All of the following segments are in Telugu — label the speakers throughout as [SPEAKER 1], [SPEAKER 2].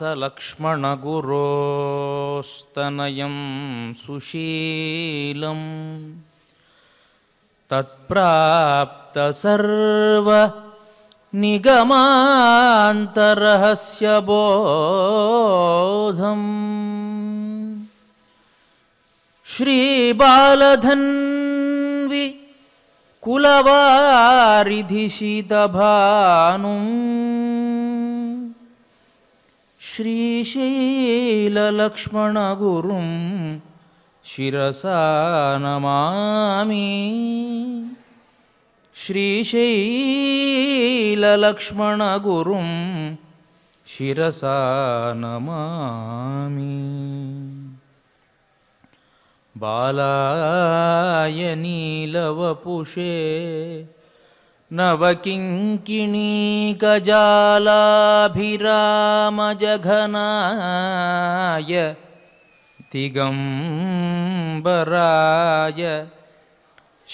[SPEAKER 1] स लक्ष्मणगुरोस्तनयं सुशीलम् तत्प्राप्त सर्वनिगमान्तरहस्य बोधम् श्रीबालधन्वि कुलवारिधिशितभानुम् श्रीशैललक्ष्मणगुरुं शिरसा नमामि शिरसा नमामि बालाय नीलवपुषे नवकिङ्किणीकजालाभिरामजघनाय तिगम्बराय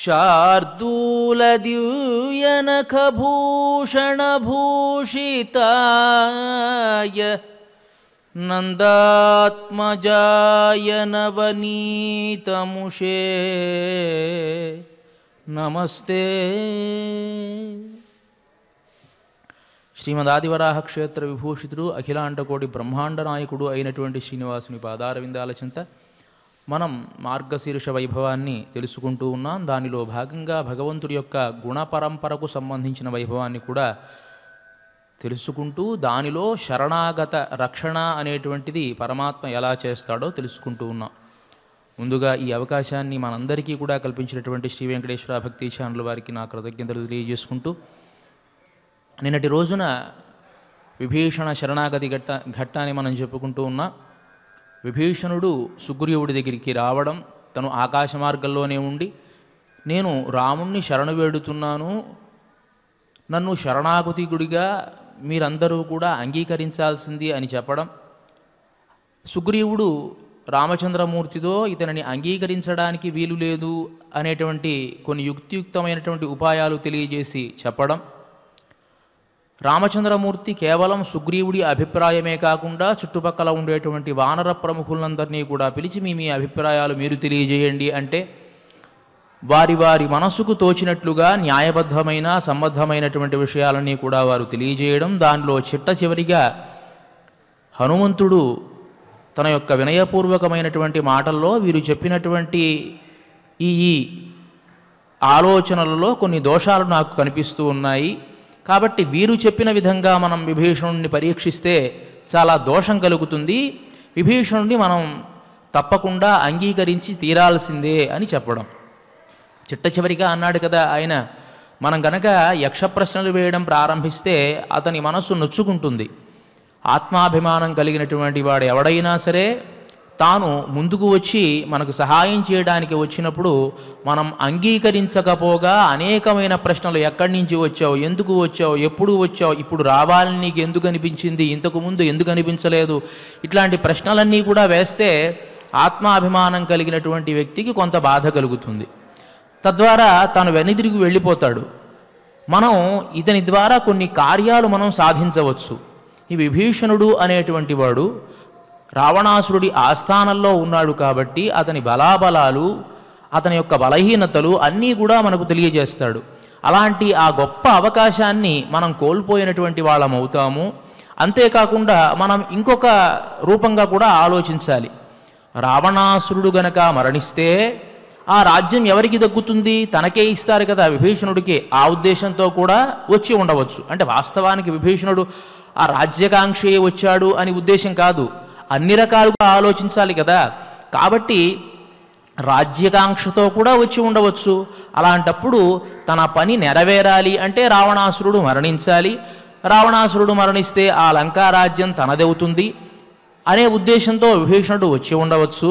[SPEAKER 1] शार्दूलदिव्यनखभूषणभूषिताय नन्दात्मजाय नवनीतमुषे నమస్తే శ్రీమదాదివరాహ క్షేత్ర విభూషితుడు అఖిలాండకోటి బ్రహ్మాండ నాయకుడు అయినటువంటి శ్రీనివాసుని పాదారవిందాల చింత మనం మార్గశీర్ష వైభవాన్ని తెలుసుకుంటూ ఉన్నాం దానిలో భాగంగా భగవంతుడి యొక్క గుణ పరంపరకు సంబంధించిన వైభవాన్ని కూడా తెలుసుకుంటూ దానిలో శరణాగత రక్షణ అనేటువంటిది పరమాత్మ ఎలా చేస్తాడో తెలుసుకుంటూ ఉన్నాం ముందుగా ఈ అవకాశాన్ని మనందరికీ కూడా కల్పించినటువంటి శ్రీ వెంకటేశ్వర భక్తి ఛానల్ వారికి నా కృతజ్ఞతలు తెలియజేసుకుంటూ నిన్నటి రోజున విభీషణ శరణాగతి ఘట్ట ఘట్టాన్ని మనం చెప్పుకుంటూ ఉన్నా విభీషణుడు సుగ్రీవుడి దగ్గరికి రావడం తను ఆకాశ మార్గంలోనే ఉండి నేను రాముణ్ణి శరణు వేడుతున్నాను నన్ను గుడిగా మీరందరూ కూడా అంగీకరించాల్సింది అని చెప్పడం సుగ్రీవుడు రామచంద్రమూర్తితో ఇతనిని అంగీకరించడానికి వీలు లేదు అనేటువంటి కొన్ని యుక్తియుక్తమైనటువంటి ఉపాయాలు తెలియజేసి చెప్పడం రామచంద్రమూర్తి కేవలం సుగ్రీవుడి అభిప్రాయమే కాకుండా చుట్టుపక్కల ఉండేటువంటి వానర ప్రముఖులందరినీ కూడా పిలిచి మీ మీ అభిప్రాయాలు మీరు తెలియజేయండి అంటే వారి వారి మనసుకు తోచినట్లుగా న్యాయబద్ధమైన సంబద్ధమైనటువంటి విషయాలన్నీ కూడా వారు తెలియజేయడం దానిలో చిట్ట చివరిగా హనుమంతుడు తన యొక్క వినయపూర్వకమైనటువంటి మాటల్లో వీరు చెప్పినటువంటి ఈ ఆలోచనలలో కొన్ని దోషాలు నాకు కనిపిస్తూ ఉన్నాయి కాబట్టి వీరు చెప్పిన విధంగా మనం విభీషణుడిని పరీక్షిస్తే చాలా దోషం కలుగుతుంది విభీషణుడిని మనం తప్పకుండా అంగీకరించి తీరాల్సిందే అని చెప్పడం చిట్ట చివరిగా అన్నాడు కదా ఆయన మనం గనక యక్ష ప్రశ్నలు వేయడం ప్రారంభిస్తే అతని మనస్సు నొచ్చుకుంటుంది ఆత్మాభిమానం కలిగినటువంటి వాడు ఎవడైనా సరే తాను ముందుకు వచ్చి మనకు సహాయం చేయడానికి వచ్చినప్పుడు మనం అంగీకరించకపోగా అనేకమైన ప్రశ్నలు ఎక్కడి నుంచి వచ్చావు ఎందుకు వచ్చావు ఎప్పుడు వచ్చావు ఇప్పుడు రావాలని నీకు ఎందుకు అనిపించింది ఇంతకుముందు ఎందుకు అనిపించలేదు ఇట్లాంటి ప్రశ్నలన్నీ కూడా వేస్తే ఆత్మాభిమానం కలిగినటువంటి వ్యక్తికి కొంత బాధ కలుగుతుంది తద్వారా తాను వెనుదిరిగి వెళ్ళిపోతాడు మనం ఇతని ద్వారా కొన్ని కార్యాలు మనం సాధించవచ్చు ఈ విభీషణుడు అనేటువంటి వాడు రావణాసురుడి ఆస్థానంలో ఉన్నాడు కాబట్టి అతని బలాబలాలు అతని యొక్క బలహీనతలు అన్నీ కూడా మనకు తెలియజేస్తాడు అలాంటి ఆ గొప్ప అవకాశాన్ని మనం కోల్పోయినటువంటి వాళ్ళం అవుతాము అంతేకాకుండా మనం ఇంకొక రూపంగా కూడా ఆలోచించాలి రావణాసురుడు గనక మరణిస్తే ఆ రాజ్యం ఎవరికి దక్కుతుంది తనకే ఇస్తారు కదా విభీషణుడికి ఆ ఉద్దేశంతో కూడా వచ్చి ఉండవచ్చు అంటే వాస్తవానికి విభీషణుడు ఆ రాజ్యాకాంక్షయే వచ్చాడు అని ఉద్దేశం కాదు అన్ని రకాలుగా ఆలోచించాలి కదా కాబట్టి రాజ్యాకాంక్షతో కూడా వచ్చి ఉండవచ్చు అలాంటప్పుడు తన పని నెరవేరాలి అంటే రావణాసురుడు మరణించాలి రావణాసురుడు మరణిస్తే ఆ లంకారాజ్యం తనదవుతుంది అనే ఉద్దేశంతో విభీషణుడు వచ్చి ఉండవచ్చు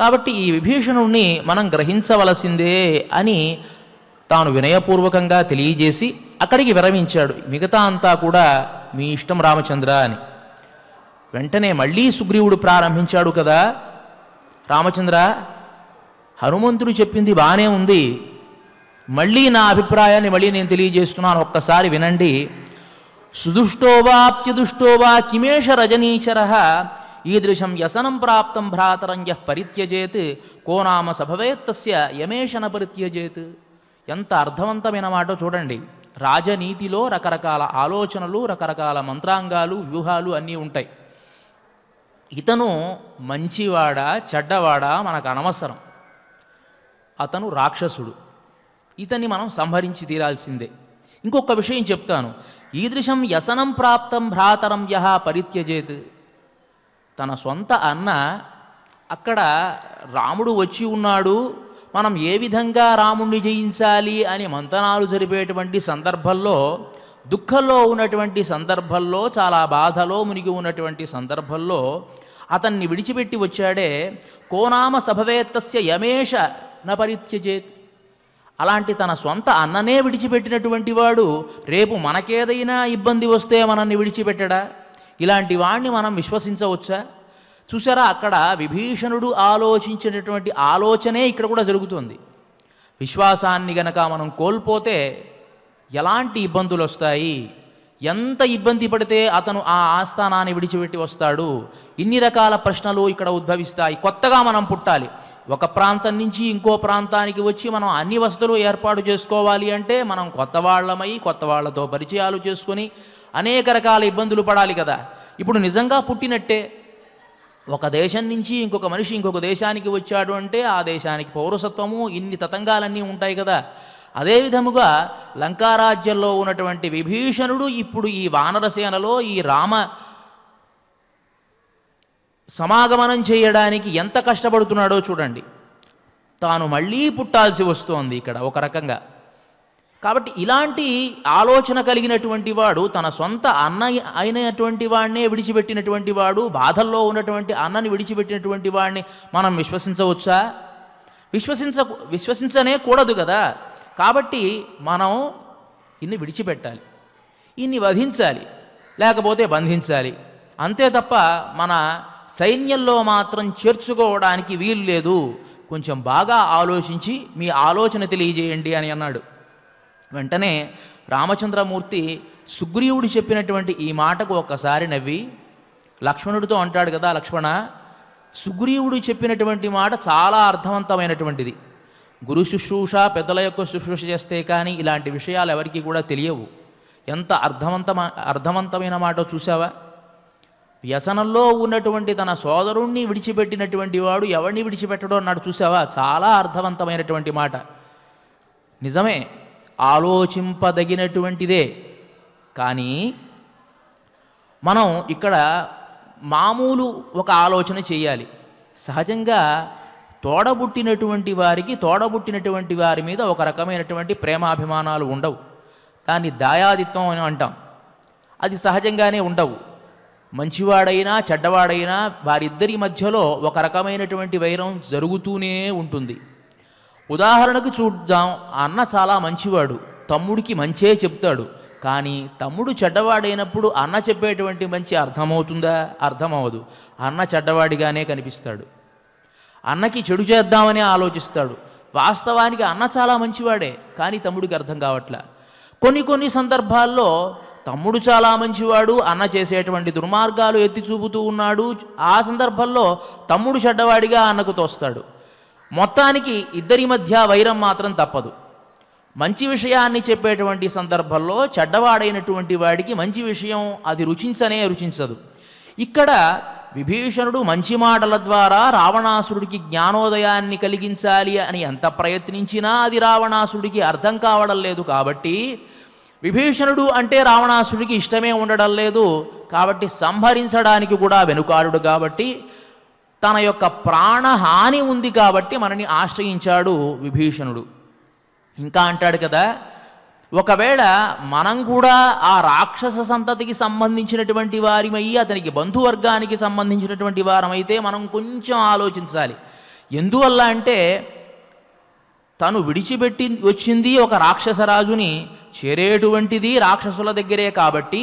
[SPEAKER 1] కాబట్టి ఈ విభీషణుడిని మనం గ్రహించవలసిందే అని తాను వినయపూర్వకంగా తెలియజేసి అక్కడికి విరమించాడు మిగతా అంతా కూడా మీ ఇష్టం రామచంద్ర అని వెంటనే మళ్ళీ సుగ్రీవుడు ప్రారంభించాడు కదా రామచంద్ర హనుమంతుడు చెప్పింది బాగానే ఉంది మళ్ళీ నా అభిప్రాయాన్ని మళ్ళీ నేను తెలియజేస్తున్నాను ఒక్కసారి వినండి సుదుష్టోవాప్త్యుదుష్టోవా కిమేష రజనీచర ఈదృశం వ్యసనం ప్రాప్తం భ్రాతరంజ పరిత్యజేత్ కోనామ సభవేత్తస్య యమేషన పరిత్యజేత్ ఎంత అర్థవంతమైన మాట చూడండి రాజనీతిలో రకరకాల ఆలోచనలు రకరకాల మంత్రాంగాలు వ్యూహాలు అన్నీ ఉంటాయి ఇతను మంచివాడా చెడ్డవాడా మనకు అనవసరం అతను రాక్షసుడు ఇతన్ని మనం సంహరించి తీరాల్సిందే ఇంకొక విషయం చెప్తాను ఈదృశం వ్యసనం ప్రాప్తం భ్రాతరం యహ పరిత్యజేత్ తన సొంత అన్న అక్కడ రాముడు వచ్చి ఉన్నాడు మనం ఏ విధంగా రాముణ్ణి జయించాలి అని మంతనాలు జరిపేటువంటి సందర్భంలో దుఃఖంలో ఉన్నటువంటి సందర్భంలో చాలా బాధలో మునిగి ఉన్నటువంటి సందర్భంలో అతన్ని విడిచిపెట్టి వచ్చాడే కోనామ సభవేత్తస్య యమేష న పరిత్యజేత్ అలాంటి తన సొంత అన్ననే విడిచిపెట్టినటువంటి వాడు రేపు మనకేదైనా ఇబ్బంది వస్తే మనల్ని విడిచిపెట్టడా ఇలాంటి వాణ్ణి మనం విశ్వసించవచ్చా చూసారా అక్కడ విభీషణుడు ఆలోచించినటువంటి ఆలోచనే ఇక్కడ కూడా జరుగుతుంది విశ్వాసాన్ని గనక మనం కోల్పోతే ఎలాంటి ఇబ్బందులు వస్తాయి ఎంత ఇబ్బంది పడితే అతను ఆ ఆస్థానాన్ని విడిచిపెట్టి వస్తాడు ఇన్ని రకాల ప్రశ్నలు ఇక్కడ ఉద్భవిస్తాయి కొత్తగా మనం పుట్టాలి ఒక ప్రాంతం నుంచి ఇంకో ప్రాంతానికి వచ్చి మనం అన్ని వసతులు ఏర్పాటు చేసుకోవాలి అంటే మనం కొత్త వాళ్ళమై కొత్త వాళ్లతో పరిచయాలు చేసుకొని అనేక రకాల ఇబ్బందులు పడాలి కదా ఇప్పుడు నిజంగా పుట్టినట్టే ఒక దేశం నుంచి ఇంకొక మనిషి ఇంకొక దేశానికి వచ్చాడు అంటే ఆ దేశానికి పౌరసత్వము ఇన్ని తతంగాలన్నీ ఉంటాయి కదా అదేవిధముగా లంకారాజ్యంలో ఉన్నటువంటి విభీషణుడు ఇప్పుడు ఈ వానరసేనలో ఈ రామ సమాగమనం చేయడానికి ఎంత కష్టపడుతున్నాడో చూడండి తాను మళ్ళీ పుట్టాల్సి వస్తోంది ఇక్కడ ఒక రకంగా కాబట్టి ఇలాంటి ఆలోచన కలిగినటువంటి వాడు తన సొంత అన్న అయినటువంటి వాడినే విడిచిపెట్టినటువంటి వాడు బాధల్లో ఉన్నటువంటి అన్నని విడిచిపెట్టినటువంటి వాడిని మనం విశ్వసించవచ్చా విశ్వసించ విశ్వసించనే కూడదు కదా కాబట్టి మనం ఇన్ని విడిచిపెట్టాలి ఇన్ని వధించాలి లేకపోతే బంధించాలి అంతే తప్ప మన సైన్యంలో మాత్రం చేర్చుకోవడానికి వీలు లేదు కొంచెం బాగా ఆలోచించి మీ ఆలోచన తెలియజేయండి అని అన్నాడు వెంటనే రామచంద్రమూర్తి సుగ్రీవుడు చెప్పినటువంటి ఈ మాటకు ఒక్కసారి నవ్వి లక్ష్మణుడితో అంటాడు కదా లక్ష్మణ సుగ్రీవుడు చెప్పినటువంటి మాట చాలా అర్థవంతమైనటువంటిది గురు శుశ్రూష పెద్దల యొక్క శుశ్రూష చేస్తే కానీ ఇలాంటి విషయాలు ఎవరికి కూడా తెలియవు ఎంత అర్థవంత అర్థవంతమైన మాట చూసావా వ్యసనంలో ఉన్నటువంటి తన సోదరుణ్ణి విడిచిపెట్టినటువంటి వాడు ఎవరిని విడిచిపెట్టడో అన్నాడు చూసావా చాలా అర్థవంతమైనటువంటి మాట నిజమే ఆలోచింపదగినటువంటిదే కానీ మనం ఇక్కడ మామూలు ఒక ఆలోచన చేయాలి సహజంగా తోడబుట్టినటువంటి వారికి తోడబుట్టినటువంటి వారి మీద ఒక రకమైనటువంటి ప్రేమాభిమానాలు ఉండవు దాన్ని దాయాదిత్వం అని అంటాం అది సహజంగానే ఉండవు మంచివాడైనా చెడ్డవాడైనా వారిద్దరి మధ్యలో ఒక రకమైనటువంటి వైరం జరుగుతూనే ఉంటుంది ఉదాహరణకు చూద్దాం అన్న చాలా మంచివాడు తమ్ముడికి మంచే చెప్తాడు కానీ తమ్ముడు చెడ్డవాడైనప్పుడు అన్న చెప్పేటువంటి మంచి అర్థమవుతుందా అర్థమవదు అన్న చెడ్డవాడిగానే కనిపిస్తాడు అన్నకి చెడు చేద్దామని ఆలోచిస్తాడు వాస్తవానికి అన్న చాలా మంచివాడే కానీ తమ్ముడికి అర్థం కావట్లా కొన్ని కొన్ని సందర్భాల్లో తమ్ముడు చాలా మంచివాడు అన్న చేసేటువంటి దుర్మార్గాలు ఎత్తి చూపుతూ ఉన్నాడు ఆ సందర్భంలో తమ్ముడు చెడ్డవాడిగా అన్నకు తోస్తాడు మొత్తానికి ఇద్దరి మధ్య వైరం మాత్రం తప్పదు మంచి విషయాన్ని చెప్పేటువంటి సందర్భంలో చెడ్డవాడైనటువంటి వాడికి మంచి విషయం అది రుచించనే రుచించదు ఇక్కడ విభీషణుడు మంచి మాటల ద్వారా రావణాసురుడికి జ్ఞానోదయాన్ని కలిగించాలి అని ఎంత ప్రయత్నించినా అది రావణాసురుడికి అర్థం కావడం లేదు కాబట్టి విభీషణుడు అంటే రావణాసుడికి ఇష్టమే ఉండడం లేదు కాబట్టి సంహరించడానికి కూడా వెనుకాడు కాబట్టి తన యొక్క ప్రాణహాని ఉంది కాబట్టి మనని ఆశ్రయించాడు విభీషణుడు ఇంకా అంటాడు కదా ఒకవేళ మనం కూడా ఆ రాక్షస సంతతికి సంబంధించినటువంటి వారిమై అతనికి బంధువర్గానికి సంబంధించినటువంటి వారమైతే మనం కొంచెం ఆలోచించాలి ఎందువల్ల అంటే తను విడిచిపెట్టి వచ్చింది ఒక రాక్షసరాజుని చేరేటువంటిది రాక్షసుల దగ్గరే కాబట్టి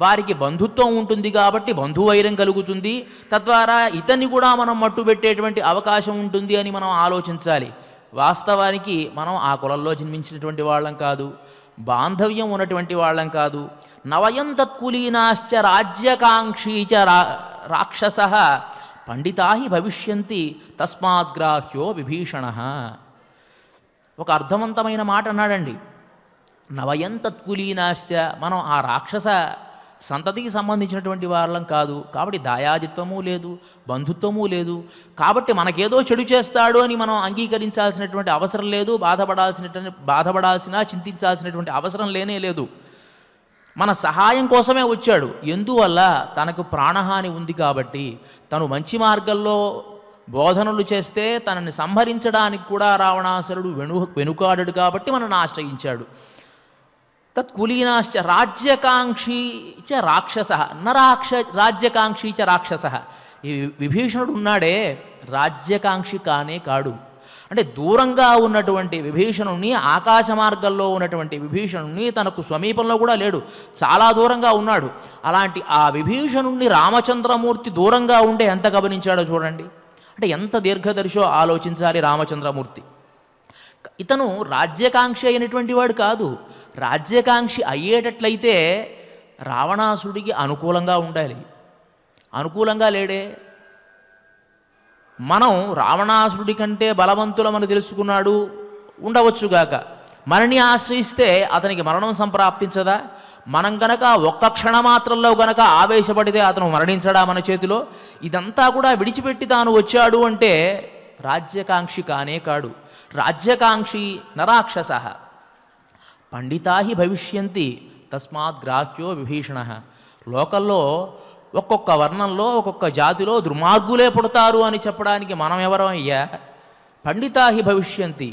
[SPEAKER 1] వారికి బంధుత్వం ఉంటుంది కాబట్టి బంధువైరం కలుగుతుంది తద్వారా ఇతన్ని కూడా మనం మట్టు పెట్టేటువంటి అవకాశం ఉంటుంది అని మనం ఆలోచించాలి వాస్తవానికి మనం ఆ కులంలో జన్మించినటువంటి వాళ్ళం కాదు బాంధవ్యం ఉన్నటువంటి వాళ్ళం కాదు నవయం తత్కులీనాశ్చ రాజ్యకాంక్షీచ రా రాక్షస పండితాహి భవిష్యంతి గ్రాహ్యో విభీషణ ఒక అర్థవంతమైన మాట అన్నాడండి నవయం తత్కులీనాశ్చ మనం ఆ రాక్షస సంతతికి సంబంధించినటువంటి వాళ్ళం కాదు కాబట్టి దాయాదిత్వము లేదు బంధుత్వము లేదు కాబట్టి మనకేదో చెడు చేస్తాడు అని మనం అంగీకరించాల్సినటువంటి అవసరం లేదు బాధపడాల్సినటువంటి బాధపడాల్సిన చింతించాల్సినటువంటి అవసరం లేనే లేదు మన సహాయం కోసమే వచ్చాడు ఎందువల్ల తనకు ప్రాణహాని ఉంది కాబట్టి తను మంచి మార్గంలో బోధనలు చేస్తే తనని సంహరించడానికి కూడా రావణాసురుడు వెను వెనుకాడడు కాబట్టి మనల్ని ఆశ్రయించాడు తత్కులీనాశ్చ రాజ్యకాంక్షీ చ రాక్షస నరాక్ష రాజ్యకాంక్షీ చ రాక్షస ఈ విభీషణుడు ఉన్నాడే రాజ్యకాంక్షి కానే కాడు అంటే దూరంగా ఉన్నటువంటి విభీషణుని ఆకాశ మార్గంలో ఉన్నటువంటి విభీషణుని తనకు సమీపంలో కూడా లేడు చాలా దూరంగా ఉన్నాడు అలాంటి ఆ విభీషణుణ్ణి రామచంద్రమూర్తి దూరంగా ఉండే ఎంత గమనించాడో చూడండి అంటే ఎంత దీర్ఘదర్శో ఆలోచించాలి రామచంద్రమూర్తి ఇతను రాజ్యాకాంక్షి అయినటువంటి వాడు కాదు రాజ్యాకాంక్షి అయ్యేటట్లయితే రావణాసుడికి అనుకూలంగా ఉండాలి అనుకూలంగా లేడే మనం రావణాసురుడి కంటే బలవంతులమని తెలుసుకున్నాడు ఉండవచ్చుగాక మనని ఆశ్రయిస్తే అతనికి మరణం సంప్రాప్తించదా మనం గనక ఒక్క మాత్రంలో గనక ఆవేశపడితే అతను మరణించడా మన చేతిలో ఇదంతా కూడా విడిచిపెట్టి తాను వచ్చాడు అంటే రాజ్యాకాంక్షి కానే కాడు రాజ్యకాంక్షి నరాక్షస పండితా హి భవిష్యంతి తస్మాత్ గ్రాహ్యో విభీషణ లోకల్లో ఒక్కొక్క వర్ణంలో ఒక్కొక్క జాతిలో దుర్మార్గులే పుడతారు అని చెప్పడానికి మనం ఎవరం అయ్యా పండితాహి భవిష్యంతి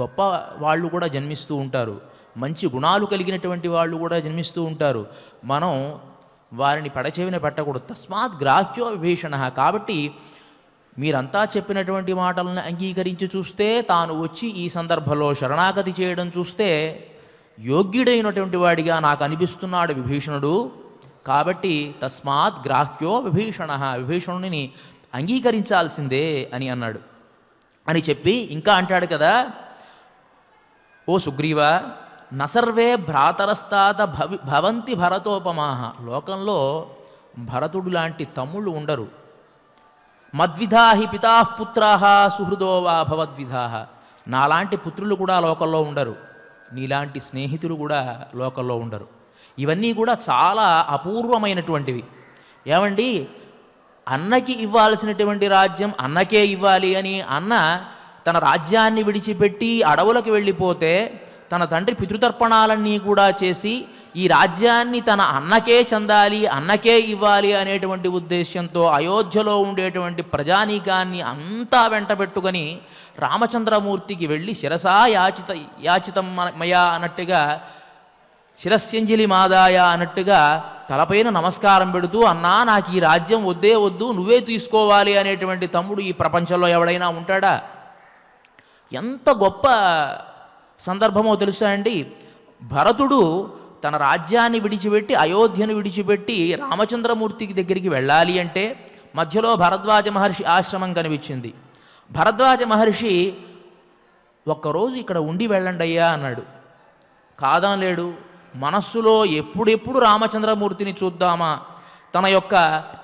[SPEAKER 1] గొప్ప వాళ్ళు కూడా జన్మిస్తూ ఉంటారు మంచి గుణాలు కలిగినటువంటి వాళ్ళు కూడా జన్మిస్తూ ఉంటారు మనం వారిని పడచెవిన పెట్టకూడదు తస్మాత్ గ్రాహ్యో విభీషణ కాబట్టి మీరంతా చెప్పినటువంటి మాటలను అంగీకరించి చూస్తే తాను వచ్చి ఈ సందర్భంలో శరణాగతి చేయడం చూస్తే యోగ్యుడైనటువంటి వాడిగా నాకు అనిపిస్తున్నాడు విభీషణుడు కాబట్టి తస్మాత్ గ్రాహ్యో విభీషణ విభీషణుని అంగీకరించాల్సిందే అని అన్నాడు అని చెప్పి ఇంకా అంటాడు కదా ఓ సుగ్రీవ నసర్వే భ్రాతరస్తాత భవి భవంతి భరతోపమాహ లోకంలో భరతుడు లాంటి తమ్ముళ్ళు ఉండరు మద్విధాహి పితాపుత్రాహ సుహృదో వా భవద్విధాహ నాలాంటి పుత్రులు కూడా లోకంలో ఉండరు నీలాంటి స్నేహితులు కూడా లోకల్లో ఉండరు ఇవన్నీ కూడా చాలా అపూర్వమైనటువంటివి ఏమండి అన్నకి ఇవ్వాల్సినటువంటి రాజ్యం అన్నకే ఇవ్వాలి అని అన్న తన రాజ్యాన్ని విడిచిపెట్టి అడవులకు వెళ్ళిపోతే తన తండ్రి పితృతర్పణాలన్నీ కూడా చేసి ఈ రాజ్యాన్ని తన అన్నకే చెందాలి అన్నకే ఇవ్వాలి అనేటువంటి ఉద్దేశ్యంతో అయోధ్యలో ఉండేటువంటి ప్రజానీకాన్ని అంతా వెంట రామచంద్రమూర్తికి వెళ్ళి శిరసా యాచిత యాచితం మయా అన్నట్టుగా శిరస్యంజలి మాదాయ అన్నట్టుగా తలపైన నమస్కారం పెడుతూ అన్నా నాకు ఈ రాజ్యం వద్దే వద్దు నువ్వే తీసుకోవాలి అనేటువంటి తమ్ముడు ఈ ప్రపంచంలో ఎవడైనా ఉంటాడా ఎంత గొప్ప సందర్భమో తెలుసా అండి భరతుడు తన రాజ్యాన్ని విడిచిపెట్టి అయోధ్యను విడిచిపెట్టి రామచంద్రమూర్తికి దగ్గరికి వెళ్ళాలి అంటే మధ్యలో భరద్వాజ మహర్షి ఆశ్రమం కనిపించింది భరద్వాజ మహర్షి ఒక్కరోజు ఇక్కడ ఉండి వెళ్ళండి అయ్యా అన్నాడు కాదనలేడు మనస్సులో ఎప్పుడెప్పుడు రామచంద్రమూర్తిని చూద్దామా తన యొక్క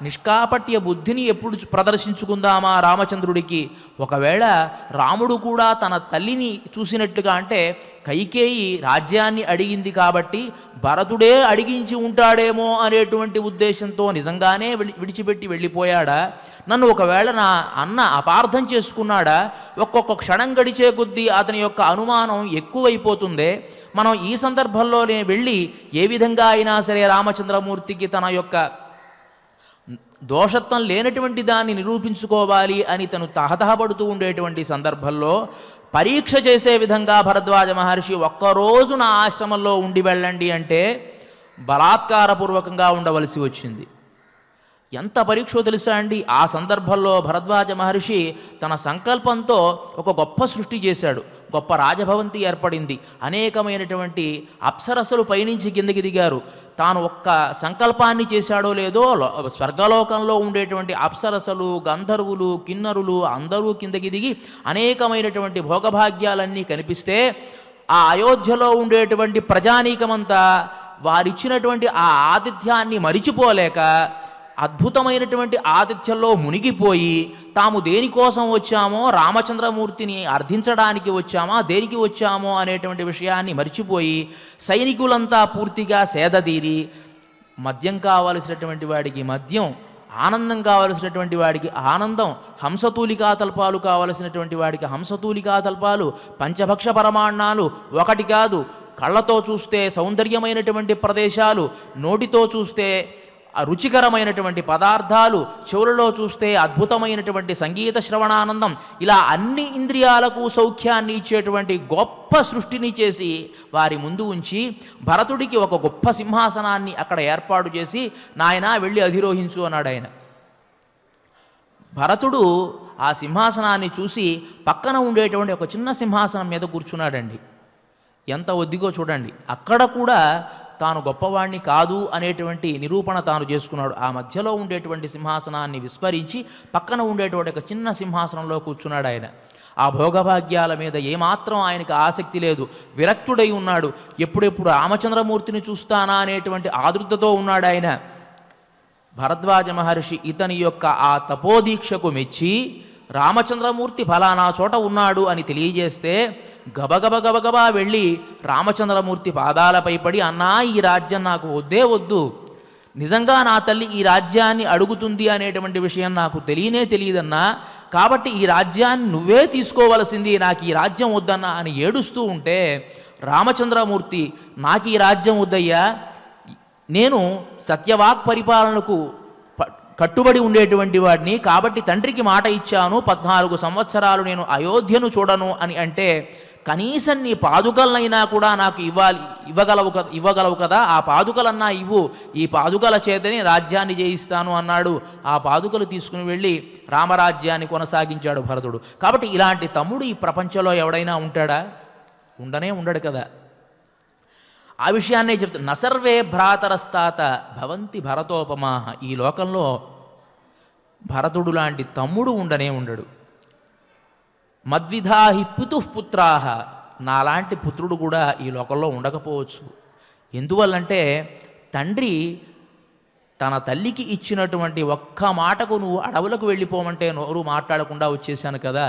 [SPEAKER 1] నిష్కాపట్య బుద్ధిని ఎప్పుడు ప్రదర్శించుకుందామా రామచంద్రుడికి ఒకవేళ రాముడు కూడా తన తల్లిని చూసినట్టుగా అంటే కైకేయి రాజ్యాన్ని అడిగింది కాబట్టి భరతుడే అడిగించి ఉంటాడేమో అనేటువంటి ఉద్దేశంతో నిజంగానే విడిచిపెట్టి వెళ్ళిపోయాడా నన్ను ఒకవేళ నా అన్న అపార్థం చేసుకున్నాడా ఒక్కొక్క క్షణం గడిచే కొద్దీ అతని యొక్క అనుమానం ఎక్కువైపోతుందే మనం ఈ సందర్భంలోనే వెళ్ళి ఏ విధంగా అయినా సరే రామచంద్రమూర్తికి తన యొక్క దోషత్వం లేనటువంటి దాన్ని నిరూపించుకోవాలి అని తను తహతహపడుతూ ఉండేటువంటి సందర్భంలో పరీక్ష చేసే విధంగా భరద్వాజ మహర్షి ఒక్కరోజు నా ఆశ్రమంలో ఉండి వెళ్ళండి అంటే బలాత్కారపూర్వకంగా ఉండవలసి వచ్చింది ఎంత పరీక్షో తెలుసా అండి ఆ సందర్భంలో భరద్వాజ మహర్షి తన సంకల్పంతో ఒక గొప్ప సృష్టి చేశాడు గొప్ప రాజభవంతి ఏర్పడింది అనేకమైనటువంటి అప్సరసులు పైనుంచి కిందకి దిగారు తాను ఒక్క సంకల్పాన్ని చేశాడో లేదో స్వర్గలోకంలో ఉండేటువంటి అప్సరసలు గంధర్వులు కిన్నరులు అందరూ కిందకి దిగి అనేకమైనటువంటి భోగభాగ్యాలన్నీ కనిపిస్తే ఆ అయోధ్యలో ఉండేటువంటి ప్రజానీకమంతా వారిచ్చినటువంటి ఆ ఆతిథ్యాన్ని మరిచిపోలేక అద్భుతమైనటువంటి ఆతిథ్యంలో మునిగిపోయి తాము దేనికోసం వచ్చామో రామచంద్రమూర్తిని అర్థించడానికి వచ్చామా దేనికి వచ్చామో అనేటువంటి విషయాన్ని మర్చిపోయి సైనికులంతా పూర్తిగా సేదదీరి మద్యం కావలసినటువంటి వాడికి మద్యం ఆనందం కావలసినటువంటి వాడికి ఆనందం హంసతూలికా తల్పాలు కావలసినటువంటి వాడికి హంసతూలికా తల్పాలు పంచభక్ష పరమాణాలు ఒకటి కాదు కళ్ళతో చూస్తే సౌందర్యమైనటువంటి ప్రదేశాలు నోటితో చూస్తే ఆ రుచికరమైనటువంటి పదార్థాలు చెవులలో చూస్తే అద్భుతమైనటువంటి సంగీత శ్రవణానందం ఇలా అన్ని ఇంద్రియాలకు సౌఖ్యాన్ని ఇచ్చేటువంటి గొప్ప సృష్టిని చేసి వారి ముందు ఉంచి భరతుడికి ఒక గొప్ప సింహాసనాన్ని అక్కడ ఏర్పాటు చేసి నాయన వెళ్ళి అధిరోహించు అన్నాడు ఆయన భరతుడు ఆ సింహాసనాన్ని చూసి పక్కన ఉండేటువంటి ఒక చిన్న సింహాసనం మీద కూర్చున్నాడండి ఎంత ఒద్దిగో చూడండి అక్కడ కూడా తాను గొప్పవాణ్ణి కాదు అనేటువంటి నిరూపణ తాను చేసుకున్నాడు ఆ మధ్యలో ఉండేటువంటి సింహాసనాన్ని విస్మరించి పక్కన ఉండేటువంటి ఒక చిన్న సింహాసనంలో కూర్చున్నాడు ఆయన ఆ భోగభాగ్యాల మీద ఏమాత్రం ఆయనకు ఆసక్తి లేదు విరక్తుడై ఉన్నాడు ఎప్పుడెప్పుడు రామచంద్రమూర్తిని చూస్తానా అనేటువంటి ఆదృతతో ఉన్నాడు ఆయన భరద్వాజ మహర్షి ఇతని యొక్క ఆ తపోదీక్షకు మెచ్చి రామచంద్రమూర్తి ఫలానా చోట ఉన్నాడు అని తెలియజేస్తే గబగబ గబగబా వెళ్ళి రామచంద్రమూర్తి పాదాలపై పడి అన్నా ఈ రాజ్యం నాకు వద్దే వద్దు నిజంగా నా తల్లి ఈ రాజ్యాన్ని అడుగుతుంది అనేటువంటి విషయం నాకు తెలియనే తెలియదన్నా కాబట్టి ఈ రాజ్యాన్ని నువ్వే తీసుకోవలసింది నాకు ఈ రాజ్యం వద్దన్నా అని ఏడుస్తూ ఉంటే రామచంద్రమూర్తి నాకు ఈ రాజ్యం వద్దయ్యా నేను సత్యవాక్ పరిపాలనకు కట్టుబడి ఉండేటువంటి వాడిని కాబట్టి తండ్రికి మాట ఇచ్చాను పద్నాలుగు సంవత్సరాలు నేను అయోధ్యను చూడను అని అంటే కనీసం నీ పాదుకలనైనా కూడా నాకు ఇవ్వాలి ఇవ్వగలవు కదా ఇవ్వగలవు కదా ఆ పాదుకలన్నా ఇవ్వు ఈ పాదుకల చేతనే రాజ్యాన్ని జయిస్తాను అన్నాడు ఆ పాదుకలు తీసుకుని వెళ్ళి రామరాజ్యాన్ని కొనసాగించాడు భరతుడు కాబట్టి ఇలాంటి తమ్ముడు ఈ ప్రపంచంలో ఎవడైనా ఉంటాడా ఉండనే ఉండడు కదా ఆ విషయాన్నే చెప్తు నసర్వే భ్రాతరస్తాత భవంతి భరతోపమాహ ఈ లోకంలో భరతుడు లాంటి తమ్ముడు ఉండనే ఉండడు మద్విధాహి పుతుపుత్రాహ నాలాంటి పుత్రుడు కూడా ఈ లోకంలో ఉండకపోవచ్చు ఎందువల్లంటే తండ్రి తన తల్లికి ఇచ్చినటువంటి ఒక్క మాటకు నువ్వు అడవులకు వెళ్ళిపోమంటే నోరు మాట్లాడకుండా వచ్చేసాను కదా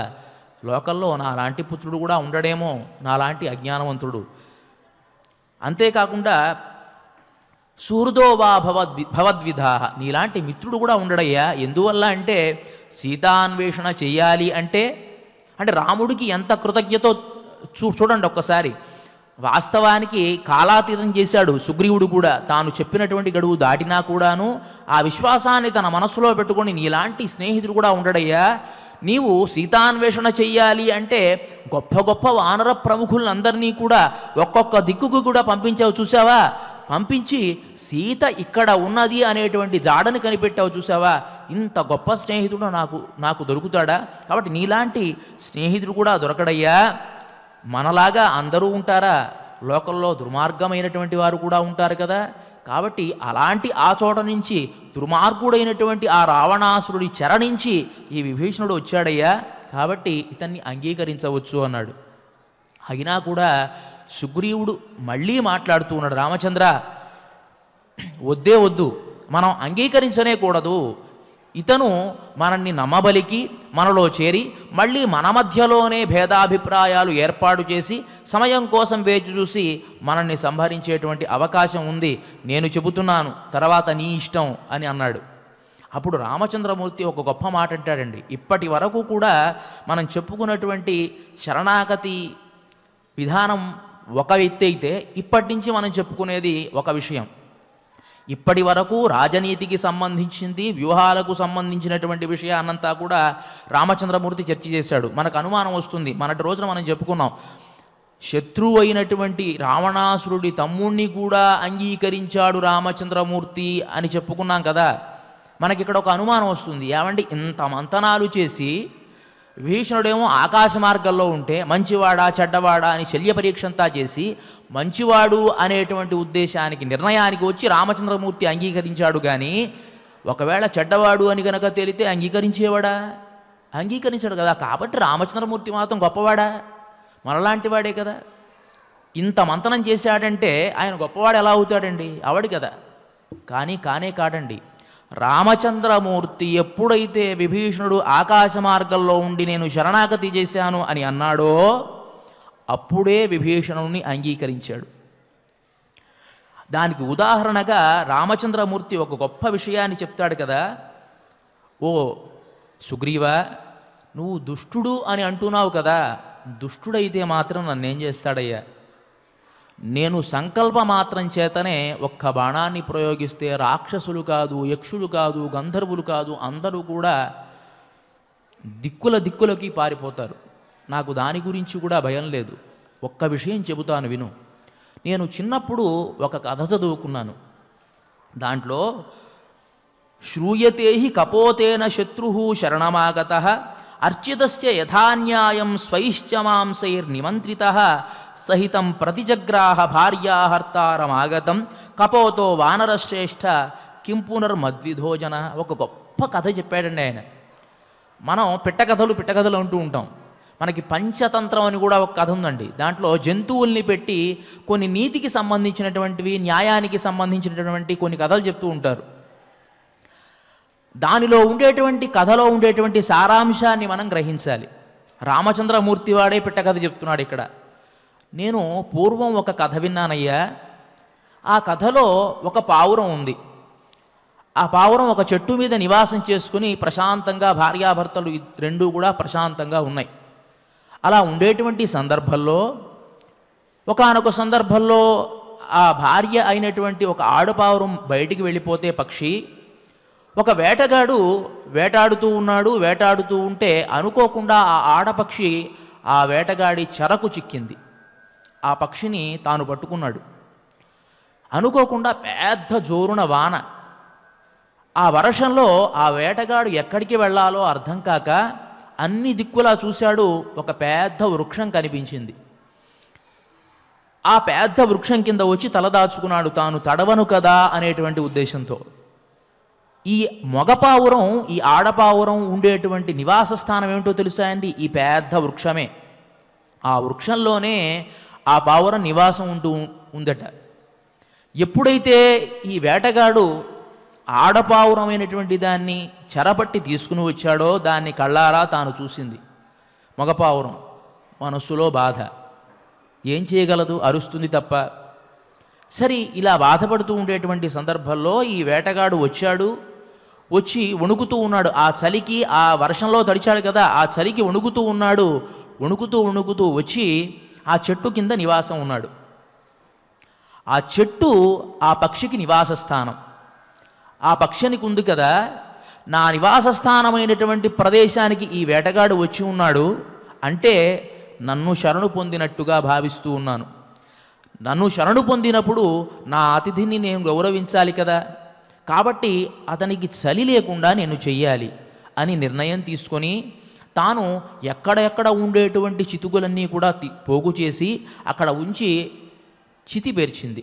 [SPEAKER 1] లోకంలో నాలాంటి పుత్రుడు కూడా ఉండడేమో నాలాంటి అజ్ఞానవంతుడు అంతేకాకుండా సూర్దోవా భవద్ భవద్విధా నీలాంటి మిత్రుడు కూడా ఉండడయ్యా ఎందువల్ల అంటే సీతాన్వేషణ చేయాలి అంటే అంటే రాముడికి ఎంత కృతజ్ఞతో చూ చూడండి ఒక్కసారి వాస్తవానికి కాలాతీతం చేశాడు సుగ్రీవుడు కూడా తాను చెప్పినటువంటి గడువు దాటినా కూడాను ఆ విశ్వాసాన్ని తన మనస్సులో పెట్టుకొని నీలాంటి స్నేహితుడు కూడా ఉండడయ్యా నీవు సీతాన్వేషణ చెయ్యాలి అంటే గొప్ప గొప్ప వానర ప్రముఖులందరినీ కూడా ఒక్కొక్క దిక్కుకు కూడా పంపించావు చూసావా పంపించి సీత ఇక్కడ ఉన్నది అనేటువంటి జాడను కనిపెట్టావు చూసావా ఇంత గొప్ప స్నేహితుడు నాకు నాకు దొరుకుతాడా కాబట్టి నీలాంటి స్నేహితుడు కూడా దొరకడయ్యా మనలాగా అందరూ ఉంటారా లోకల్లో దుర్మార్గమైనటువంటి వారు కూడా ఉంటారు కదా కాబట్టి అలాంటి ఆ చోట నుంచి దుర్మార్గుడైనటువంటి ఆ రావణాసురుడి చెర నుంచి ఈ విభీషణుడు వచ్చాడయ్యా కాబట్టి ఇతన్ని అంగీకరించవచ్చు అన్నాడు అయినా కూడా సుగ్రీవుడు మళ్ళీ మాట్లాడుతూ ఉన్నాడు రామచంద్ర వద్దే వద్దు మనం అంగీకరించనే కూడదు ఇతను మనల్ని నమ్మబలికి మనలో చేరి మళ్ళీ మన మధ్యలోనే భేదాభిప్రాయాలు ఏర్పాటు చేసి సమయం కోసం వేచి చూసి మనల్ని సంహరించేటువంటి అవకాశం ఉంది నేను చెబుతున్నాను తర్వాత నీ ఇష్టం అని అన్నాడు అప్పుడు రామచంద్రమూర్తి ఒక గొప్ప మాట అంటాడండి ఇప్పటి వరకు కూడా మనం చెప్పుకున్నటువంటి శరణాగతి విధానం ఒక వ్యక్తి అయితే ఇప్పటి నుంచి మనం చెప్పుకునేది ఒక విషయం ఇప్పటి వరకు రాజనీతికి సంబంధించింది వ్యూహాలకు సంబంధించినటువంటి విషయాన్నంతా కూడా రామచంద్రమూర్తి చర్చ చేశాడు మనకు అనుమానం వస్తుంది మనటి రోజున మనం చెప్పుకున్నాం శత్రువు అయినటువంటి రావణాసురుడి తమ్ముణ్ణి కూడా అంగీకరించాడు రామచంద్రమూర్తి అని చెప్పుకున్నాం కదా మనకి ఇక్కడ ఒక అనుమానం వస్తుంది ఏమంటే ఇంత మంతనాలు చేసి భీషణుడేమో ఆకాశ మార్గంలో ఉంటే మంచివాడా చెడ్డవాడా అని శల్య పరీక్షంతా చేసి మంచివాడు అనేటువంటి ఉద్దేశానికి నిర్ణయానికి వచ్చి రామచంద్రమూర్తి అంగీకరించాడు కానీ ఒకవేళ చెడ్డవాడు అని గనక తేలితే అంగీకరించేవాడా అంగీకరించాడు కదా కాబట్టి రామచంద్రమూర్తి మాత్రం గొప్పవాడా మనలాంటి వాడే కదా ఇంత మంతనం చేశాడంటే ఆయన గొప్పవాడు ఎలా అవుతాడండి అవడు కదా కానీ కానే కాడండి రామచంద్రమూర్తి ఎప్పుడైతే విభీషణుడు ఆకాశ మార్గంలో ఉండి నేను శరణాగతి చేశాను అని అన్నాడో అప్పుడే విభీషణుని అంగీకరించాడు దానికి ఉదాహరణగా రామచంద్రమూర్తి ఒక గొప్ప విషయాన్ని చెప్తాడు కదా ఓ సుగ్రీవ నువ్వు దుష్టుడు అని అంటున్నావు కదా దుష్టుడైతే మాత్రం నన్నేం చేస్తాడయ్యా నేను సంకల్ప మాత్రం చేతనే ఒక్క బాణాన్ని ప్రయోగిస్తే రాక్షసులు కాదు యక్షులు కాదు గంధర్వులు కాదు అందరూ కూడా దిక్కుల దిక్కులకి పారిపోతారు నాకు దాని గురించి కూడా భయం లేదు ఒక్క విషయం చెబుతాను విను నేను చిన్నప్పుడు ఒక కథ చదువుకున్నాను దాంట్లో శ్రూయతేహి కపోతేన శత్రు శరణమాగత అర్చితస్య యథాన్యాయం నిమంత్రిత సహితం ప్రతిజగ్రాహ భార్యాహర్తారమాగతం కపోతో వానరశ్రేష్ఠ కింపునర్మద్విధోజన ఒక గొప్ప కథ చెప్పాడండి ఆయన మనం పిట్టకథలు పిట్టకథలు అంటూ ఉంటాం మనకి పంచతంత్రం అని కూడా ఒక కథ ఉందండి దాంట్లో జంతువుల్ని పెట్టి కొన్ని నీతికి సంబంధించినటువంటివి న్యాయానికి సంబంధించినటువంటి కొన్ని కథలు చెప్తూ ఉంటారు దానిలో ఉండేటువంటి కథలో ఉండేటువంటి సారాంశాన్ని మనం గ్రహించాలి రామచంద్రమూర్తి వాడే పిట్టకథ చెప్తున్నాడు ఇక్కడ నేను పూర్వం ఒక కథ విన్నానయ్యా ఆ కథలో ఒక పావురం ఉంది ఆ పావురం ఒక చెట్టు మీద నివాసం చేసుకుని ప్రశాంతంగా భార్యాభర్తలు రెండూ కూడా ప్రశాంతంగా ఉన్నాయి అలా ఉండేటువంటి సందర్భంలో ఒకనొక సందర్భంలో ఆ భార్య అయినటువంటి ఒక ఆడపావురం బయటికి వెళ్ళిపోతే పక్షి ఒక వేటగాడు వేటాడుతూ ఉన్నాడు వేటాడుతూ ఉంటే అనుకోకుండా ఆ ఆడపక్షి ఆ వేటగాడి చెరకు చిక్కింది ఆ పక్షిని తాను పట్టుకున్నాడు అనుకోకుండా పెద్ద జోరున వాన ఆ వర్షంలో ఆ వేటగాడు ఎక్కడికి వెళ్ళాలో అర్థం కాక అన్ని దిక్కులా చూశాడు ఒక పెద్ద వృక్షం కనిపించింది ఆ పెద్ద వృక్షం కింద వచ్చి తలదాచుకున్నాడు తాను తడవను కదా అనేటువంటి ఉద్దేశంతో ఈ మగపావురం ఈ ఆడపావురం ఉండేటువంటి నివాస స్థానం ఏమిటో తెలుసా అండి ఈ పెద్ద వృక్షమే ఆ వృక్షంలోనే ఆ పావురం నివాసం ఉంటూ ఉందట ఎప్పుడైతే ఈ వేటగాడు ఆడపావురమైనటువంటి దాన్ని చెరపట్టి తీసుకుని వచ్చాడో దాన్ని కళ్ళారా తాను చూసింది మగపావురం మనస్సులో బాధ ఏం చేయగలదు అరుస్తుంది తప్ప సరే ఇలా బాధపడుతూ ఉండేటువంటి సందర్భంలో ఈ వేటగాడు వచ్చాడు వచ్చి వణుకుతూ ఉన్నాడు ఆ చలికి ఆ వర్షంలో తడిచాడు కదా ఆ చలికి వణుకుతూ ఉన్నాడు వణుకుతూ వణుకుతూ వచ్చి ఆ చెట్టు కింద నివాసం ఉన్నాడు ఆ చెట్టు ఆ పక్షికి నివాస స్థానం ఆ పక్షానికి ఉంది కదా నా నివాస స్థానమైనటువంటి ప్రదేశానికి ఈ వేటగాడు వచ్చి ఉన్నాడు అంటే నన్ను శరణు పొందినట్టుగా భావిస్తూ ఉన్నాను నన్ను శరణు పొందినప్పుడు నా అతిథిని నేను గౌరవించాలి కదా కాబట్టి అతనికి చలి లేకుండా నేను చెయ్యాలి అని నిర్ణయం తీసుకొని తాను ఎక్కడెక్కడ ఉండేటువంటి చితుకులన్నీ కూడా పోగు చేసి అక్కడ ఉంచి చితి పేర్చింది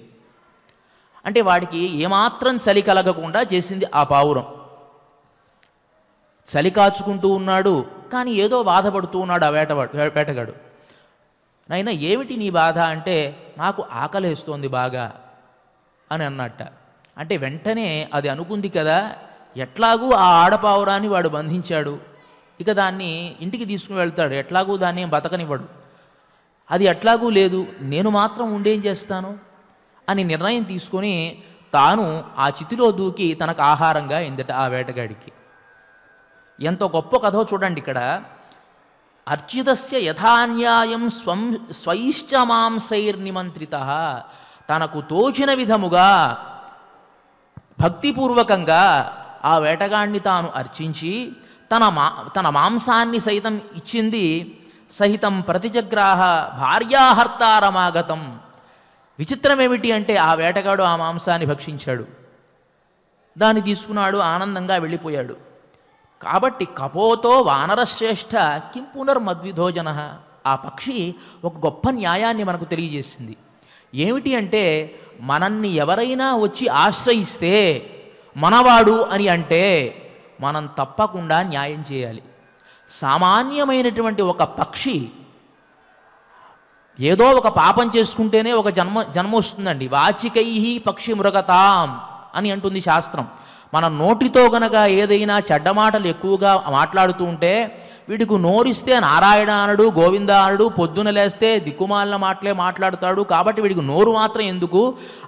[SPEAKER 1] అంటే వాడికి ఏమాత్రం చలి కలగకుండా చేసింది ఆ పావురం చలి కాచుకుంటూ ఉన్నాడు కానీ ఏదో బాధపడుతూ ఉన్నాడు ఆ వేటవాడు వేటగాడు నాయన ఏమిటి నీ బాధ అంటే నాకు వేస్తోంది బాగా అని అన్నట్ట అంటే వెంటనే అది అనుకుంది కదా ఎట్లాగూ ఆ ఆడపావురాన్ని వాడు బంధించాడు ఇక దాన్ని ఇంటికి తీసుకుని వెళ్తాడు ఎట్లాగూ దాన్ని బతకనివ్వడు అది ఎట్లాగూ లేదు నేను మాత్రం ఉండేం చేస్తాను అని నిర్ణయం తీసుకొని తాను ఆ చితిలో దూకి తనకు ఆహారంగా ఎందట ఆ వేటగాడికి ఎంత గొప్ప కథో చూడండి ఇక్కడ అర్చితస్య యథాన్యాయం స్వం స్వైశ్చ నిమంత్రిత తనకు తోచిన విధముగా భక్తిపూర్వకంగా ఆ వేటగాడిని తాను అర్చించి తన మా తన మాంసాన్ని సైతం ఇచ్చింది సహితం ప్రతిజగ్రాహ భార్యాహర్తారమాగతం విచిత్రం ఏమిటి అంటే ఆ వేటగాడు ఆ మాంసాన్ని భక్షించాడు దాన్ని తీసుకున్నాడు ఆనందంగా వెళ్ళిపోయాడు కాబట్టి కపోతో వానరశ్రేష్ఠ కిం పునర్మద్విధోజన ఆ పక్షి ఒక గొప్ప న్యాయాన్ని మనకు తెలియజేసింది ఏమిటి అంటే మనల్ని ఎవరైనా వచ్చి ఆశ్రయిస్తే మనవాడు అని అంటే మనం తప్పకుండా న్యాయం చేయాలి సామాన్యమైనటువంటి ఒక పక్షి ఏదో ఒక పాపం చేసుకుంటేనే ఒక జన్మ జన్మ వస్తుందండి వాచికై పక్షి మృగతాం అని అంటుంది శాస్త్రం మన నోటితో గనక ఏదైనా చెడ్డ మాటలు ఎక్కువగా మాట్లాడుతూ ఉంటే వీడికి నోరిస్తే నారాయణ అనడు గోవింద అనడు పొద్దున లేస్తే దిక్కుమాలిన మాటలే మాట్లాడుతాడు కాబట్టి వీడికి నోరు మాత్రం ఎందుకు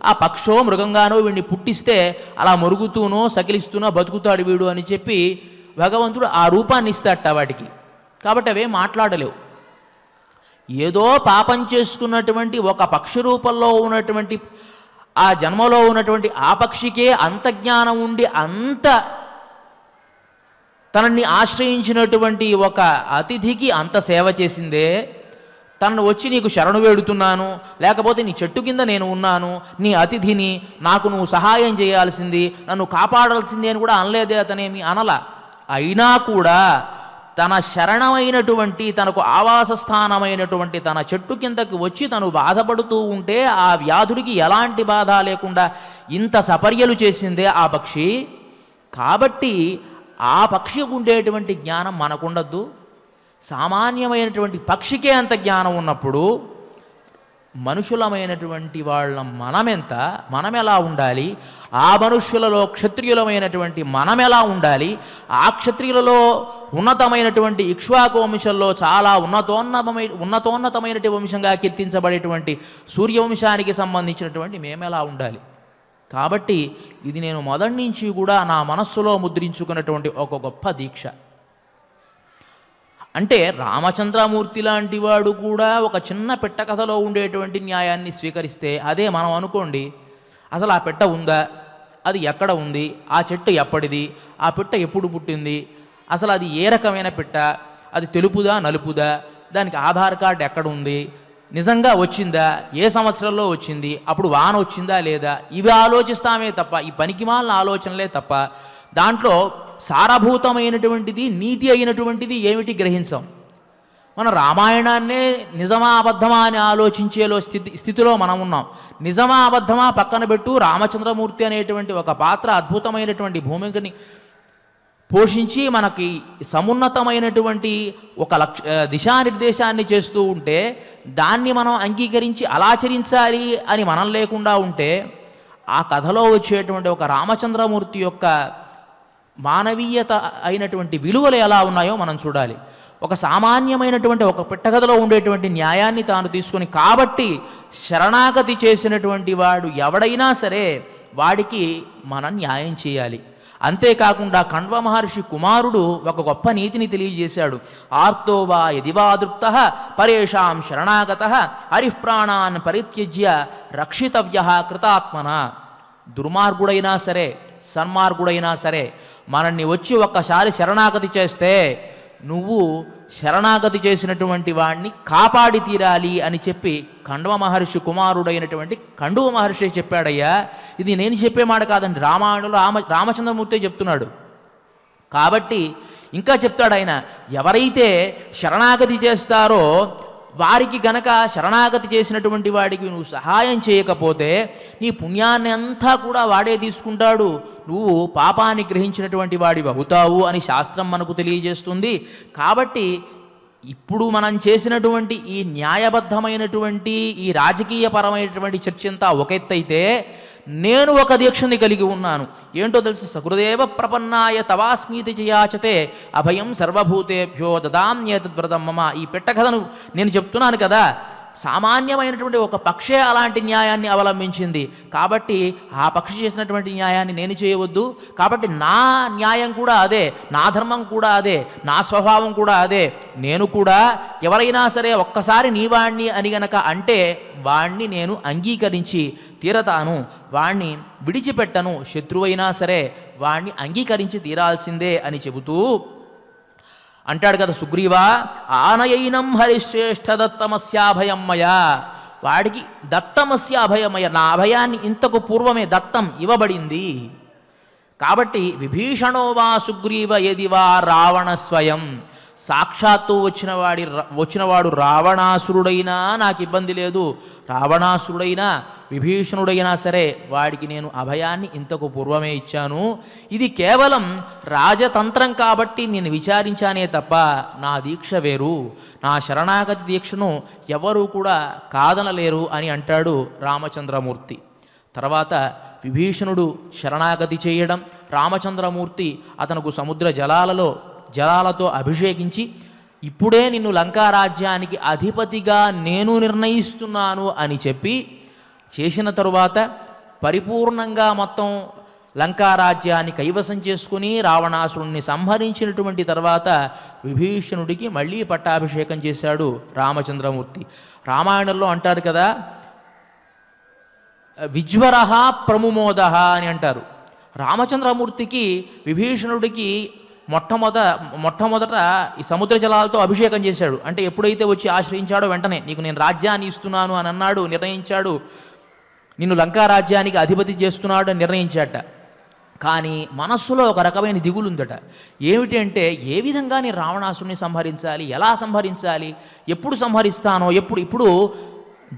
[SPEAKER 1] ఆ పక్షో మృగంగానో వీడిని పుట్టిస్తే అలా మురుగుతూనో సకిలిస్తూనో బతుకుతాడు వీడు అని చెప్పి భగవంతుడు ఆ రూపాన్ని ఇస్తాట వాటికి కాబట్టి అవే మాట్లాడలేవు ఏదో పాపం చేసుకున్నటువంటి ఒక పక్షి రూపంలో ఉన్నటువంటి ఆ జన్మలో ఉన్నటువంటి ఆ పక్షికే అంత జ్ఞానం ఉండి అంత తనని ఆశ్రయించినటువంటి ఒక అతిథికి అంత సేవ చేసిందే తనను వచ్చి నీకు శరణు వేడుతున్నాను లేకపోతే నీ చెట్టు కింద నేను ఉన్నాను నీ అతిథిని నాకు నువ్వు సహాయం చేయాల్సింది నన్ను కాపాడాల్సింది అని కూడా అనలేదే అతనేమి అనల అయినా కూడా తన శరణమైనటువంటి తనకు ఆవాస స్థానమైనటువంటి తన చెట్టు కిందకి వచ్చి తను బాధపడుతూ ఉంటే ఆ వ్యాధుడికి ఎలాంటి బాధ లేకుండా ఇంత సపర్యలు చేసిందే ఆ పక్షి కాబట్టి ఆ పక్షికి ఉండేటువంటి జ్ఞానం మనకుండద్దు సామాన్యమైనటువంటి పక్షికే అంత జ్ఞానం ఉన్నప్పుడు మనుషులమైనటువంటి వాళ్ళ మనమెంత మనం ఎలా ఉండాలి ఆ మనుష్యులలో క్షత్రియులమైనటువంటి మనం ఎలా ఉండాలి ఆ క్షత్రియులలో ఉన్నతమైనటువంటి ఇక్ష్వాకు వంశంలో చాలా ఉన్నతోన్నతమై ఉన్నతోన్నతమైనటువంటి వంశంగా కీర్తించబడేటువంటి సూర్యవంశానికి సంబంధించినటువంటి మేమెలా ఉండాలి కాబట్టి ఇది నేను మొదటి నుంచి కూడా నా మనస్సులో ముద్రించుకున్నటువంటి ఒక గొప్ప దీక్ష అంటే రామచంద్రమూర్తి లాంటి వాడు కూడా ఒక చిన్న పెట్ట కథలో ఉండేటువంటి న్యాయాన్ని స్వీకరిస్తే అదే మనం అనుకోండి అసలు ఆ పెట్ట ఉందా అది ఎక్కడ ఉంది ఆ చెట్టు ఎప్పటిది ఆ పిట్ట ఎప్పుడు పుట్టింది అసలు అది ఏ రకమైన పిట్ట అది తెలుపుదా నలుపుదా దానికి ఆధార్ కార్డు ఎక్కడ ఉంది నిజంగా వచ్చిందా ఏ సంవత్సరంలో వచ్చింది అప్పుడు వాన వచ్చిందా లేదా ఇవి ఆలోచిస్తామే తప్ప ఈ పనికిమాలిన ఆలోచనలే తప్ప దాంట్లో సారభూతమైనటువంటిది నీతి అయినటువంటిది ఏమిటి గ్రహించాం మన రామాయణాన్నే నిజమా అబద్ధమా అని ఆలోచించేలో స్థితి స్థితిలో మనం ఉన్నాం నిజమా అబద్ధమా పక్కన పెట్టు రామచంద్రమూర్తి అనేటువంటి ఒక పాత్ర అద్భుతమైనటువంటి భూమికని పోషించి మనకి సమున్నతమైనటువంటి ఒక లక్ష దిశానిర్దేశాన్ని చేస్తూ ఉంటే దాన్ని మనం అంగీకరించి అలాచరించాలి అని మనం లేకుండా ఉంటే ఆ కథలో వచ్చేటువంటి ఒక రామచంద్రమూర్తి యొక్క మానవీయత అయినటువంటి విలువలు ఎలా ఉన్నాయో మనం చూడాలి ఒక సామాన్యమైనటువంటి ఒక పిట్టగదలో ఉండేటువంటి న్యాయాన్ని తాను తీసుకొని కాబట్టి శరణాగతి చేసినటువంటి వాడు ఎవడైనా సరే వాడికి మనం న్యాయం చేయాలి అంతేకాకుండా కణ్వ మహర్షి కుమారుడు ఒక గొప్ప నీతిని తెలియజేశాడు ఆర్తోవా యదివాదృప్త పరేషాం శరణాగత హరిప్రాణాన్ పరిత్యజ్య రక్షితవ్య కృతాత్మన దుర్మార్గుడైనా సరే సన్మార్గుడైనా సరే మనల్ని వచ్చి ఒక్కసారి శరణాగతి చేస్తే నువ్వు శరణాగతి చేసినటువంటి వాణ్ణి కాపాడి తీరాలి అని చెప్పి ఖండవ మహర్షి కుమారుడైనటువంటి ఖండువ మహర్షి చెప్పాడయ్యా ఇది నేను చెప్పే మాట కాదండి రామాయణంలో రామ రామచంద్రమూర్తి చెప్తున్నాడు కాబట్టి ఇంకా చెప్తాడు ఆయన ఎవరైతే శరణాగతి చేస్తారో వారికి గనక శరణాగతి చేసినటువంటి వాడికి నువ్వు సహాయం చేయకపోతే నీ పుణ్యాన్ని అంతా కూడా వాడే తీసుకుంటాడు నువ్వు పాపాన్ని గ్రహించినటువంటి వాడి అవుతావు అని శాస్త్రం మనకు తెలియజేస్తుంది కాబట్టి ఇప్పుడు మనం చేసినటువంటి ఈ న్యాయబద్ధమైనటువంటి ఈ రాజకీయపరమైనటువంటి చర్చ అంతా ఒక ఎత్తైతే నేను ఒక దీక్షని కలిగి ఉన్నాను ఏంటో తెలుసు సహృదేవ ప్రపన్నాయ తవాస్మీతి చేయాచతే అభయం సర్వభూతేభ్యో దదాన్యేతద్వ్రతం మమ ఈ పెట్టకథను కథను నేను చెప్తున్నాను కదా సామాన్యమైనటువంటి ఒక పక్షే అలాంటి న్యాయాన్ని అవలంబించింది కాబట్టి ఆ పక్షి చేసినటువంటి న్యాయాన్ని నేను చేయవద్దు కాబట్టి నా న్యాయం కూడా అదే నా ధర్మం కూడా అదే నా స్వభావం కూడా అదే నేను కూడా ఎవరైనా సరే ఒక్కసారి నీ వాణ్ణి అని గనక అంటే వాణ్ణి నేను అంగీకరించి తీరతాను వాణ్ణి విడిచిపెట్టను శత్రువైనా సరే వాణ్ణి అంగీకరించి తీరాల్సిందే అని చెబుతూ అంటాడు కదా సుగ్రీవా ఆనయైనం హరిశ్రేష్ఠ దత్తమస్యాభయమ్మయ వాడికి దత్తమస్యాభయమయ నా అభయాన్ని ఇంతకు పూర్వమే దత్తం ఇవ్వబడింది కాబట్టి విభీషణో వా సుగ్రీవ ఎది వా రావణ స్వయం సాక్షాత్తు వచ్చినవాడి వచ్చినవాడు రావణాసురుడైనా నాకు ఇబ్బంది లేదు రావణాసురుడైనా విభీషణుడైనా సరే వాడికి నేను అభయాన్ని ఇంతకు పూర్వమే ఇచ్చాను ఇది కేవలం రాజతంత్రం కాబట్టి నేను విచారించానే తప్ప నా దీక్ష వేరు నా శరణాగతి దీక్షను ఎవరూ కూడా కాదనలేరు అని అంటాడు రామచంద్రమూర్తి తర్వాత విభీషణుడు శరణాగతి చేయడం రామచంద్రమూర్తి అతనుకు సముద్ర జలాలలో జలాలతో అభిషేకించి ఇప్పుడే నిన్ను లంకారాజ్యానికి అధిపతిగా నేను నిర్ణయిస్తున్నాను అని చెప్పి చేసిన తరువాత పరిపూర్ణంగా మొత్తం లంకారాజ్యాన్ని కైవసం చేసుకుని రావణాసురుణ్ణి సంహరించినటువంటి తర్వాత విభీషణుడికి మళ్ళీ పట్టాభిషేకం చేశాడు రామచంద్రమూర్తి రామాయణంలో అంటారు కదా విజ్వర ప్రముమోద అని అంటారు రామచంద్రమూర్తికి విభీషణుడికి మొట్టమొద మొట్టమొదట ఈ సముద్ర జలాలతో అభిషేకం చేశాడు అంటే ఎప్పుడైతే వచ్చి ఆశ్రయించాడో వెంటనే నీకు నేను రాజ్యాన్ని ఇస్తున్నాను అని అన్నాడు నిర్ణయించాడు నిన్ను లంకా రాజ్యానికి అధిపతి చేస్తున్నాడు అని నిర్ణయించాట కానీ మనస్సులో ఒక రకమైన దిగులు ఏమిటి అంటే ఏ విధంగా నేను రావణాసుని సంహరించాలి ఎలా సంహరించాలి ఎప్పుడు సంహరిస్తానో ఎప్పుడు ఇప్పుడు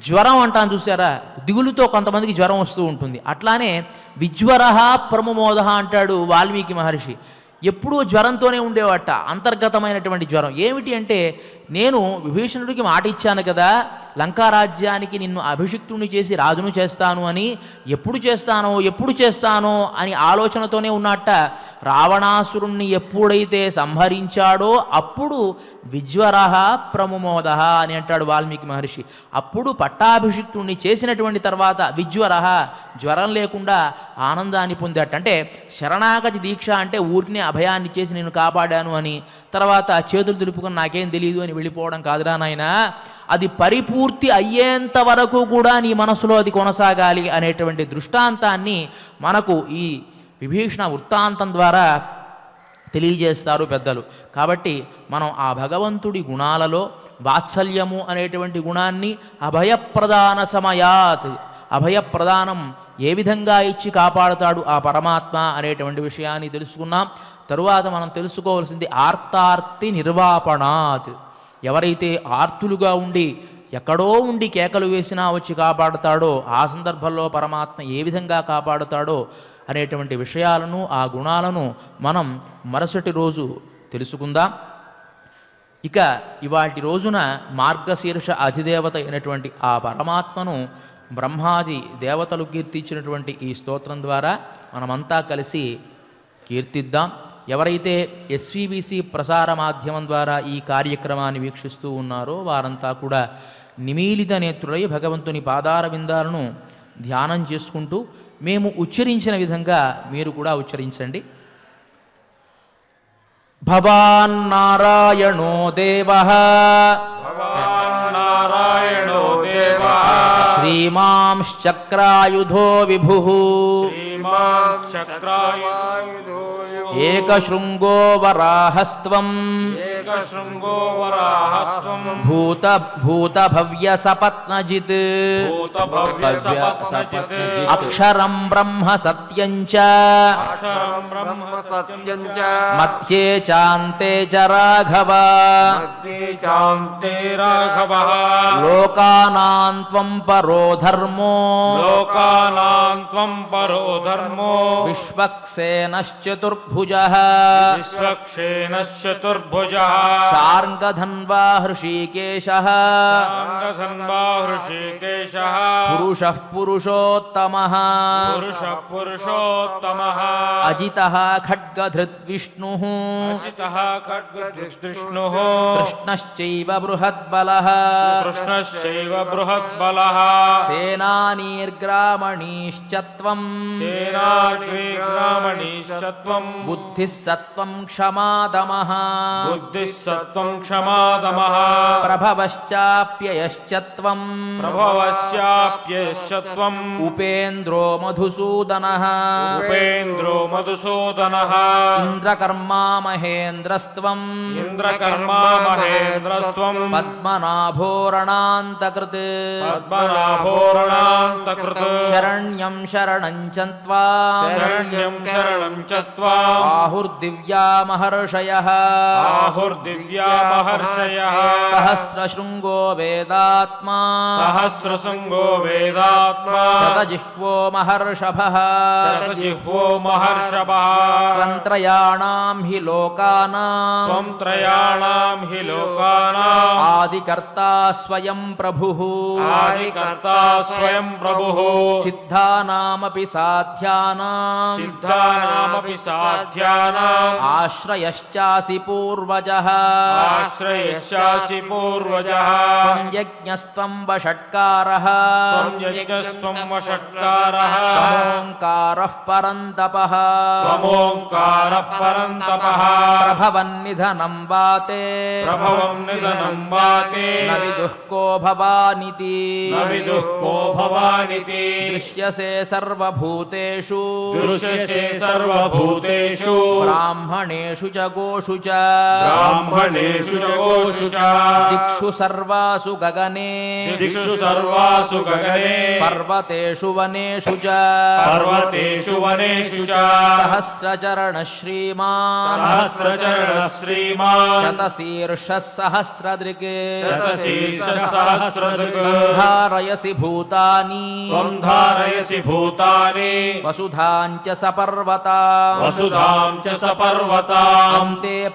[SPEAKER 1] జ్వరం అంటాను చూసారా దిగులుతో కొంతమందికి జ్వరం వస్తూ ఉంటుంది అట్లానే విజ్వర ప్రమోద అంటాడు వాల్మీకి మహర్షి ఎప్పుడూ జ్వరంతోనే ఉండేవాట అంతర్గతమైనటువంటి జ్వరం ఏమిటి అంటే నేను విభీషణుడికి మాట ఇచ్చాను కదా లంకారాజ్యానికి నిన్ను అభిషిక్తుని చేసి రాజును చేస్తాను అని ఎప్పుడు చేస్తానో ఎప్పుడు చేస్తానో అని ఆలోచనతోనే ఉన్నట్ట రావణాసురుణ్ణి ఎప్పుడైతే సంహరించాడో అప్పుడు విజ్వరహ ప్రమోద అని అంటాడు వాల్మీకి మహర్షి అప్పుడు పట్టాభిషిక్తుణ్ణి చేసినటువంటి తర్వాత విజ్వరహ జ్వరం లేకుండా ఆనందాన్ని పొందాట అంటే శరణాగతి దీక్ష అంటే ఊరిని అభయాన్ని చేసి నేను కాపాడాను అని తర్వాత చేతులు దులుపుకొని నాకేం తెలియదు అని వెళ్ళిపోవడం కాదురా నాయన అది పరిపూర్తి అయ్యేంత వరకు కూడా నీ మనసులో అది కొనసాగాలి అనేటువంటి దృష్టాంతాన్ని మనకు ఈ విభీషణ వృత్తాంతం ద్వారా తెలియజేస్తారు పెద్దలు కాబట్టి మనం ఆ భగవంతుడి గుణాలలో వాత్సల్యము అనేటువంటి గుణాన్ని అభయప్రదాన సమయాత్ అభయప్రదానం ఏ విధంగా ఇచ్చి కాపాడుతాడు ఆ పరమాత్మ అనేటువంటి విషయాన్ని తెలుసుకున్నాం తరువాత మనం తెలుసుకోవాల్సింది ఆర్తార్తి నిర్వాపణాత్ ఎవరైతే ఆర్తులుగా ఉండి ఎక్కడో ఉండి కేకలు వేసినా వచ్చి కాపాడుతాడో ఆ సందర్భంలో పరమాత్మ ఏ విధంగా కాపాడుతాడో అనేటువంటి విషయాలను ఆ గుణాలను మనం మరుసటి రోజు తెలుసుకుందాం ఇక ఇవాటి రోజున మార్గశీర్ష అధిదేవత అయినటువంటి ఆ పరమాత్మను బ్రహ్మాది దేవతలు కీర్తించినటువంటి ఈ స్తోత్రం ద్వారా మనమంతా కలిసి కీర్తిద్దాం ఎవరైతే ఎస్వీబిసి ప్రసార మాధ్యమం ద్వారా ఈ కార్యక్రమాన్ని వీక్షిస్తూ ఉన్నారో వారంతా కూడా నిమీలిత నేత్రుడై భగవంతుని పాదార విందాలను ధ్యానం చేసుకుంటూ మేము ఉచ్చరించిన విధంగా మీరు కూడా ఉచ్చరించండి భవాన్ నారాయణో దేవ నారాయణో దేవ శ్రీమాంశ్చక్రాయుధో విభు
[SPEAKER 2] శ్రీమాంశ్చక్రాయుధో
[SPEAKER 1] एकशृङ्गो वराहस्त्वम्
[SPEAKER 2] एकशृङ्गो
[SPEAKER 1] भूत भव्य भूतभव्यसपत्नजित् अक्षर ब्रह्म सत्य ब्रह्म मध्ये चाते च राघव
[SPEAKER 2] मध्ये
[SPEAKER 1] लोकानां परो धर्मो लोकानां परो धर्मो विश्वक्सेनश्चतुर्भु चतुर्भुज विश्वक्षेणश्चतुर्भुजः शार्ङ्गधन्वा हृषीकेशः शार्ङ्गधन्वा हृषीकेशः पुरुषः पुरुषोत्तमः विष्णु
[SPEAKER 2] पुरुषोत्तमः
[SPEAKER 1] अजितः खड्गधृद्विष्णुः अजितः खड्गधृद्विष्णुः कृष्णश्चैव बृहद्बलः सेनानीर्ग्रामणीश्च सेनाग्रामणीश्च बुद्धिस्सत्त्वं क्षमादमः
[SPEAKER 2] बुद्धिस्सत्त्वं
[SPEAKER 1] क्षमादमः प्रभवश्चाप्ययश्च त्वं प्रभवश्चाप्ययश्च त्वम् उपेन्द्रो मधुसूदन उपेन्द्रो मधुसूदनः इन्द्रकर्मा महेन्द्रस्त्वम् इन्द्रकर्मा महेन्द्रस्त्वम् पद्मनाभोरणान्तकृत् पद्मनाभोरणान्तकृत् शरण्यं शरणं च त्वा शरण्यं शरणं च त्वा आहुर्दिव्या महर्षयः आहुर्दिव्या महर्षयः सहस्रशृङ्गो वेदात्मा सहस्रशृङ्गो वेदात्मा स महर्षभः स महर्षभः त्रयाणां हि लोकानां त्वं त्रयाणां हि आदिकर्ता स्वयं प्रभुः आदिकर्ता स्वयं प्रभुः सिद्धानामपि साध्यानां सिद्धानामपि साध्य सामर्थ्यानाम् आश्रयश्चासि पूर्वजः आश्रयश्चासि पूर्वजः यज्ञस्त्वं वषट्कारः यज्ञस्त्वं वषट्कारः ओंकारः परन्तपः ओंकारः परन्तपः निधनं वाते प्रभवं निधनं वाते न विदुः को भवानिति न विदुः को भवानिति दृश्यसे सर्वभूतेषु दृश्यसे सर्वभूतेषु गोषु ब्राह्मणेषु च गोषु च ब्राह्मणेषु च गोषु च दिक्षु सर्वासु गगने दिक्षु सर्वासु गगने पर्वतेषु वनेषु च पर्वतेषु वनेषु च सहस्रचरण श्रीमान् सहस्रचरण श्रीमान् शतशीर्ष सहस्रदृगे शतशीर्ष सहस्रदृग धारयसि भूतानि त्वं धारयसि भूतानि वसुधाञ्च सपर्वता वसुधा च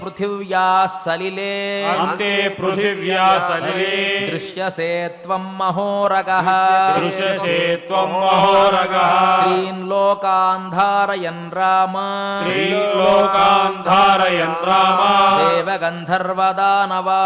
[SPEAKER 1] पृथिव्या सलिले अन्ते
[SPEAKER 2] पृथिव्या सलिले
[SPEAKER 1] दृश्यसे त्वं महोरगः दृश्यसे त्वं महोरगः त्रीन् लोकान् धारयन् राम त्रीन् लोकान् धारयन् राम देवगन्धर्वदानवा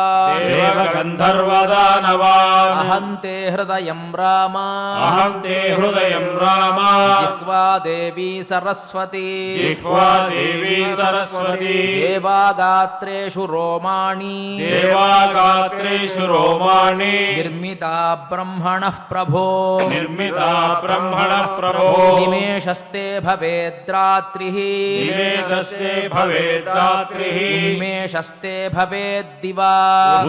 [SPEAKER 1] देवगन्धर्वदानवा अहन्ते हृदयं राम अहन्ते हृदयं राम जिह्वा देवी सरस्वती जिह्वा देवी सरस्वती देवागात्रेषु रोमाणि देवागात्रेषु रोमाणी निर्मिता ब्रह्मण प्रभो निर्मिता ब्रह्मण प्रभो निमेषस्ते भवेद्रात्रि निमेषस्ते भवेद्रात्रि निमेषस्ते भवेद्दिवा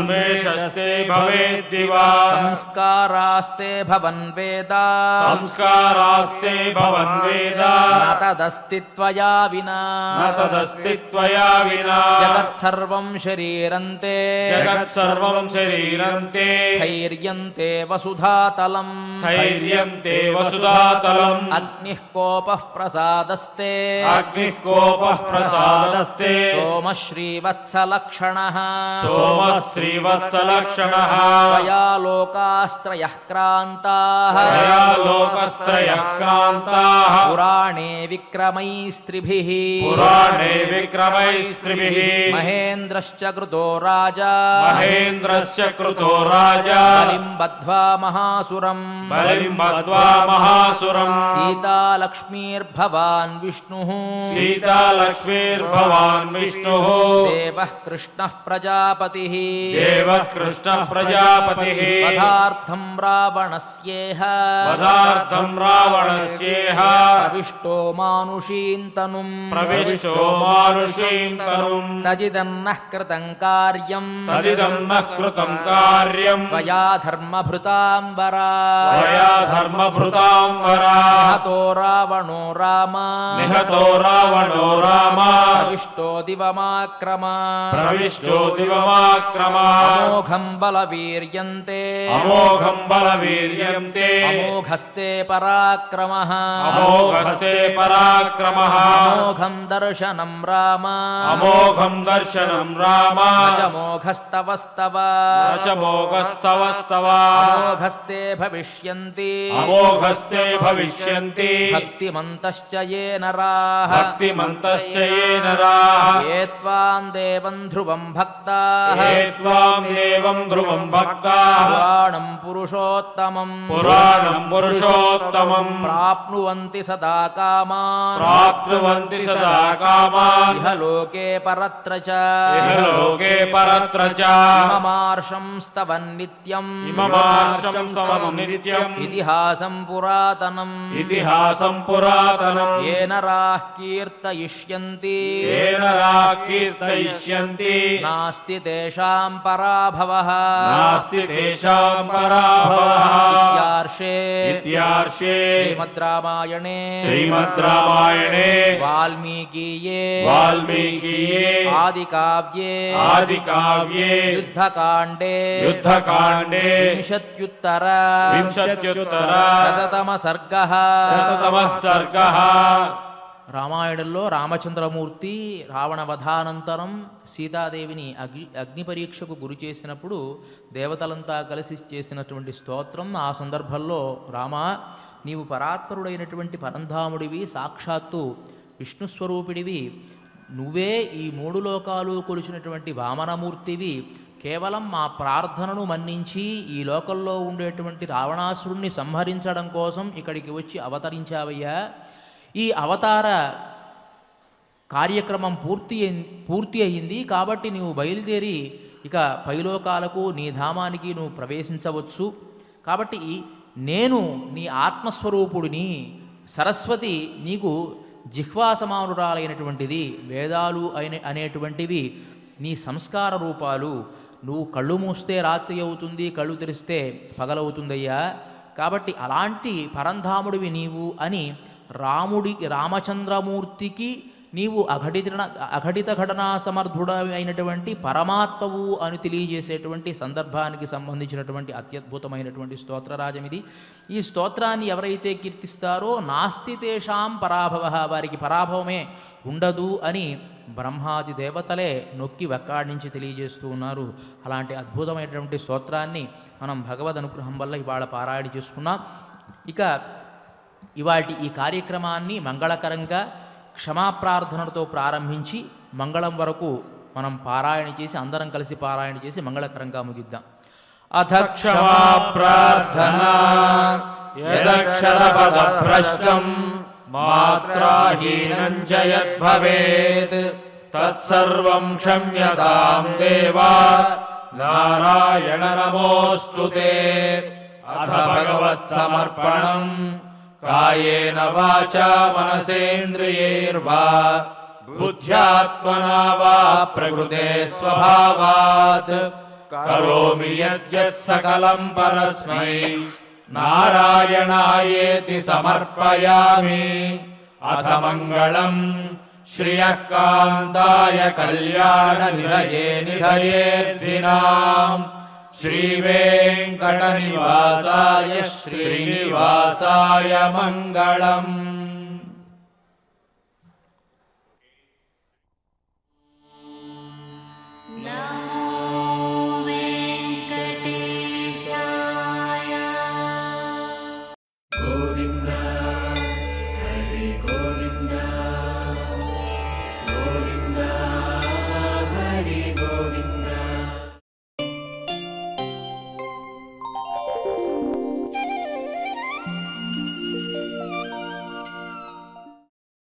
[SPEAKER 1] निमेषस्ते भवेद्दिवा संस्कारास्ते भवन् वेदा संस्कारास्ते भवन् वेदा तदस्ति त्वया विना तदस्ति विना जगत्सर्वं शरीरन्ते जगत्सर्वं शरीरन्ते स्थैर्यन्ते वसुधातलम् स्थैर्यन्ते वसुधातलम् अग्निः कोपः प्रसादस्ते अग्निः कोपः प्रसादस्ते सोमश्रीवत्सलक्षणः सोमश्रीवत्सलक्षणः त्वया लोकास्त्रयः क्रान्ताः त्वया लोकस्त्रयः क्रान्ताः पुराणे विक्रमैस्त्रिभिः पुराणे विक्रम स्त्री महेन्द्रश्च कृतो राजा महेन्द्रश्च कृतो राजा बलिं बद्ध्वा महासुरम् बलिं बद्ध्वा महासुरम् सीता लक्ष्मीर्भवान् विष्णुः सीता
[SPEAKER 2] लक्ष्मीर्भवान् विष्णुः देवः
[SPEAKER 1] कृष्णः प्रजापतिः देवः कृष्णः प्रजापतिः पदार्थं रावणस्येह पदार्थं रावणस्येह प्रविष्टो मानुषीन्तनुम् प्रविष्टो तदिदं तनुम् कार्यं तदिदं
[SPEAKER 2] कार्यम् कार्यं वया
[SPEAKER 1] धर्मभृतां वरा वया धर्मभृतां वरा निहतो रावणो रामा निहतो रावणो रामा प्रविष्टो दिवमाक्रमा
[SPEAKER 2] प्रविष्टो
[SPEAKER 1] दिवमाक्रमा अमोघं बलवीर्यन्ते अमोघं बलवीर्यन्ते अमोघस्ते पराक्रमः अमोघस्ते पराक्रमः अमोघं दर्शनं राम
[SPEAKER 2] अमोघं दर्शनं रामा
[SPEAKER 1] चमोघस्तवस्तवा च अमोघस्ते भविष्यन्ति अमोघस्ते भविष्यन्ति भक्तिमन्तश्च ये नराः भक्तिमन्तश्च त्वां देवं ध्रुवं भक्ता देवं ध्रुवं भक्ता पुराणं पुरुषोत्तमं पुराणं पुरुषोत्तमं प्राप्नुवन्ति सदा कामा प्राप्नुवन्ति सदा कामान् लोके परत्र च इह लोके परत्र च इममार्षं स्तवन् नित्यम् स्तवन् इतिहासं इतिहासं येन राः कीर्तयिष्यन्ति येन राः कीर्तयिष्यन्ति नास्ति तेषां पराभवः नास्ति तेषां पराभवः इत्यार्षे इत्यार्षे वाल्मीकि రామాయణంలో రామచంద్రమూర్తి రావణ వధానంతరం సీతాదేవిని అగ్ని అగ్ని పరీక్షకు గురి చేసినప్పుడు దేవతలంతా కలిసి చేసినటువంటి స్తోత్రం ఆ సందర్భంలో రామ నీవు పరాత్పరుడైనటువంటి పరంధాముడివి సాక్షాత్తు విష్ణుస్వరూపిడివి నువ్వే ఈ మూడు లోకాలు కొలిచినటువంటి వామనమూర్తివి కేవలం మా ప్రార్థనను మన్నించి ఈ లోకల్లో ఉండేటువంటి రావణాసురుణ్ణి సంహరించడం కోసం ఇక్కడికి వచ్చి అవతరించావయ్యా ఈ అవతార కార్యక్రమం పూర్తి పూర్తి అయింది కాబట్టి నువ్వు బయలుదేరి ఇక పైలోకాలకు నీ ధామానికి నువ్వు ప్రవేశించవచ్చు కాబట్టి నేను నీ ఆత్మస్వరూపుడిని సరస్వతి నీకు జిహ్వాసమానురాలైనటువంటిది వేదాలు అయిన అనేటువంటివి నీ సంస్కార రూపాలు నువ్వు కళ్ళు మూస్తే రాత్రి అవుతుంది కళ్ళు తెరిస్తే పగలవుతుందయ్యా కాబట్టి అలాంటి పరంధాముడివి నీవు అని రాముడి రామచంద్రమూర్తికి నీవు అఘటిత అఘటిత ఘటనా సమర్థుడ అయినటువంటి పరమాత్మవు అని తెలియజేసేటువంటి సందర్భానికి సంబంధించినటువంటి అత్యద్భుతమైనటువంటి స్తోత్రరాజం ఇది ఈ స్తోత్రాన్ని ఎవరైతే కీర్తిస్తారో నాస్తి తేషాం పరాభవ వారికి పరాభవమే ఉండదు అని బ్రహ్మాది దేవతలే నొక్కి నుంచి తెలియజేస్తూ ఉన్నారు అలాంటి అద్భుతమైనటువంటి స్తోత్రాన్ని మనం భగవద్ అనుగ్రహం వల్ల ఇవాళ పారాయణ చేసుకున్నాం ఇక ఇవాటి ఈ కార్యక్రమాన్ని మంగళకరంగా క్షమాప్రార్థనలతో ప్రారంభించి మంగళం వరకు మనం పారాయణ చేసి అందరం కలిసి పారాయణ చేసి మంగళకరంగా ముగిద్దాం అథ క్షమా ప్రార్థన
[SPEAKER 2] తత్సర్వం క్షమ్యతాం దేవా నారాయణ నమోస్తుతే అథ భగవత్ సమర్పణం कायेन वाचा मनसेन्द्रियैर्वा बुद्ध्यात्मना वा प्रकृते स्वभावात् करोमि यद्यत् सकलम् परस्मै नारायणायेति समर्पयामि अथ मङ्गलम् श्रियःकान्ताय कल्याणनिधये निधयेद्रिनाम् श्रीवेङ्कटनिवासाय श्रीनिवासाय
[SPEAKER 1] मङ्गलम्